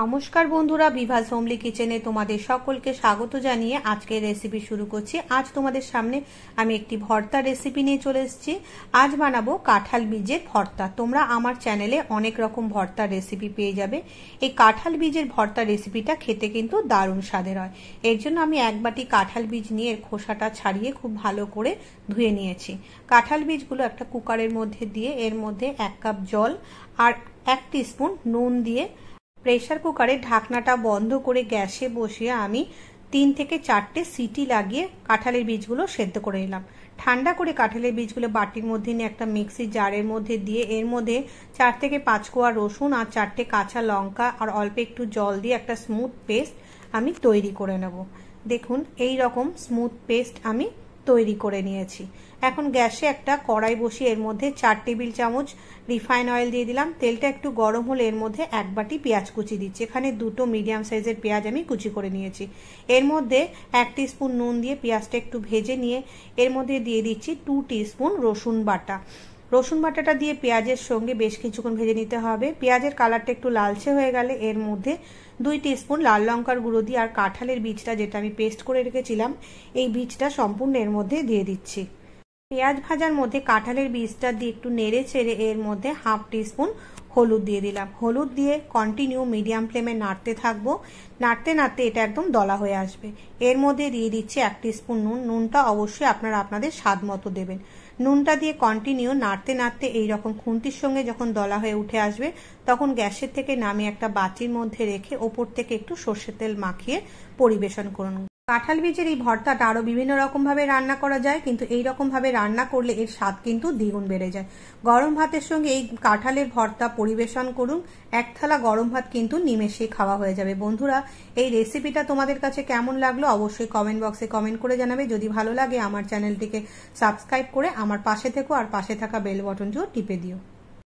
নমস্কার বন্ধুরা বিভাস হোমলি কিচেনে তোমাদের সকলকে স্বাগত জানিয়ে আজকের রেসিপি শুরু করছি আজ তোমাদের সামনে আমি একটি ভর্তা রেসিপি নিয়ে চলে এসেছি আজ বানাবো কাঁঠাল বীজের ভর্তা তোমরা আমার চ্যানেলে অনেক রকম ভর্তার রেসিপি পেয়ে যাবে এই কাঁঠাল বীজের ভর্তা রেসিপিটা খেতে কিন্তু দারুণ স্বাদের হয় এর জন্য আমি এক বাটি কাঁঠাল বীজ নিয়ে খোসাটা ছাড়িয়ে খুব ভালো করে ধুয়ে নিয়েছি কাঁঠাল বীজগুলো একটা কুকারের মধ্যে দিয়ে এর মধ্যে এক কাপ জল আর এক স্পুন নুন দিয়ে প্রেশার কুকারে ঢাকনাটা বন্ধ করে গ্যাসে বসিয়ে আমি তিন থেকে চারটে সিটি লাগিয়ে কাঁঠালের বীজগুলো সেদ্ধ করে নিলাম ঠান্ডা করে কাঁঠালের বীজগুলো বাটির মধ্যে নিয়ে একটা মিক্সি জারের মধ্যে দিয়ে এর মধ্যে চার থেকে পাঁচ কোয়া রসুন আর চারটে কাঁচা লঙ্কা আর অল্প একটু জল দিয়ে একটা স্মুথ পেস্ট আমি তৈরি করে নেব দেখুন এই রকম স্মুথ পেস্ট আমি তৈরি করে নিয়েছি এখন গ্যাসে একটা কড়াই বসিয়ে এর মধ্যে চার টেবিল চামচ রিফাইন অয়েল দিয়ে দিলাম তেলটা একটু গরম হলে এর মধ্যে এক বাটি পেঁয়াজ কুচি দিচ্ছি এখানে দুটো মিডিয়াম সাইজের পেঁয়াজ আমি কুচি করে নিয়েছি এর মধ্যে এক স্পুন নুন দিয়ে পেঁয়াজটা একটু ভেজে নিয়ে এর মধ্যে দিয়ে দিচ্ছি টু স্পুন রসুন বাটা রসুন বাটাটা দিয়ে পেঁয়াজের সঙ্গে বেশ কিছুক্ষণ ভেজে নিতে হবে পেঁয়াজের কালারটা একটু লালচে হয়ে গেলে এর মধ্যে দুই স্পুন লাল লঙ্কার গুঁড়ো দিয়ে আর কাঁঠালের বীজটা যেটা আমি পেস্ট করে রেখেছিলাম এই বীজটা সম্পূর্ণ এর মধ্যে দিয়ে দিচ্ছি পেঁয়াজ ভাজার মধ্যে কাঁঠালের বীজটা দিয়ে একটু নেড়ে চেড়ে এর মধ্যে হাফ টিস্পুন হলুদ দিয়ে দিলাম হলুদ দিয়ে কন্টিনিউ মিডিয়াম ফ্লেমে নাড়তে থাকবো নাড়তে নাড়তে এটা একদম দলা হয়ে আসবে এর মধ্যে দিয়ে দিচ্ছি এক স্পুন নুন নুনটা অবশ্যই আপনারা আপনাদের স্বাদ মতো দেবেন নুনটা দিয়ে কন্টিনিউ নাড়তে নাড়তে এই রকম খুন্তির সঙ্গে যখন দলা হয়ে উঠে আসবে তখন গ্যাসের থেকে নামিয়ে একটা বাটির মধ্যে রেখে ওপর থেকে একটু সর্ষের তেল মাখিয়ে পরিবেশন করুন কাঁঠাল বীজের এই ভর্তাটা আরও বিভিন্ন রকমভাবে রান্না করা যায় কিন্তু এই রকমভাবে রান্না করলে এর স্বাদ কিন্তু দ্বিগুণ বেড়ে যায় গরম ভাতের সঙ্গে এই কাঁঠালের ভর্তা পরিবেশন করুন এক থালা গরম ভাত কিন্তু নিমেষে খাওয়া হয়ে যাবে বন্ধুরা এই রেসিপিটা তোমাদের কাছে কেমন লাগলো অবশ্যই কমেন্ট বক্সে কমেন্ট করে জানাবে যদি ভালো লাগে আমার চ্যানেলটিকে সাবস্ক্রাইব করে আমার পাশে থেকো আর পাশে থাকা বেল বটনটিও টিপে দিও